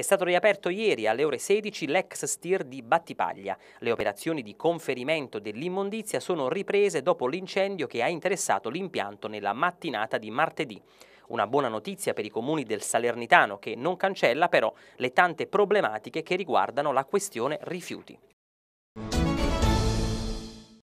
È stato riaperto ieri alle ore 16 l'ex stir di Battipaglia. Le operazioni di conferimento dell'immondizia sono riprese dopo l'incendio che ha interessato l'impianto nella mattinata di martedì. Una buona notizia per i comuni del Salernitano che non cancella però le tante problematiche che riguardano la questione rifiuti.